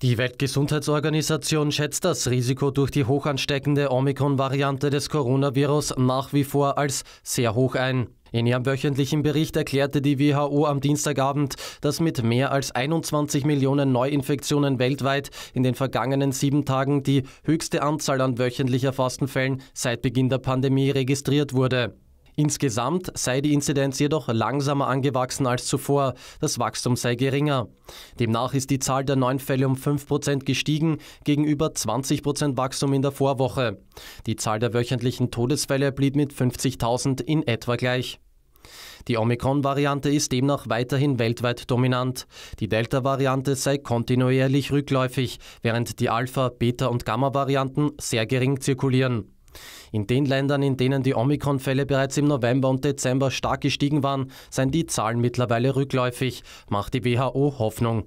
Die Weltgesundheitsorganisation schätzt das Risiko durch die hochansteckende Omikron-Variante des Coronavirus nach wie vor als sehr hoch ein. In ihrem wöchentlichen Bericht erklärte die WHO am Dienstagabend, dass mit mehr als 21 Millionen Neuinfektionen weltweit in den vergangenen sieben Tagen die höchste Anzahl an wöchentlicher Fastenfällen seit Beginn der Pandemie registriert wurde. Insgesamt sei die Inzidenz jedoch langsamer angewachsen als zuvor, das Wachstum sei geringer. Demnach ist die Zahl der neuen Fälle um 5% gestiegen gegenüber 20% Wachstum in der Vorwoche. Die Zahl der wöchentlichen Todesfälle blieb mit 50.000 in etwa gleich. Die Omikron-Variante ist demnach weiterhin weltweit dominant. Die Delta-Variante sei kontinuierlich rückläufig, während die Alpha-, Beta- und Gamma-Varianten sehr gering zirkulieren. In den Ländern, in denen die Omikron-Fälle bereits im November und Dezember stark gestiegen waren, seien die Zahlen mittlerweile rückläufig, macht die WHO Hoffnung.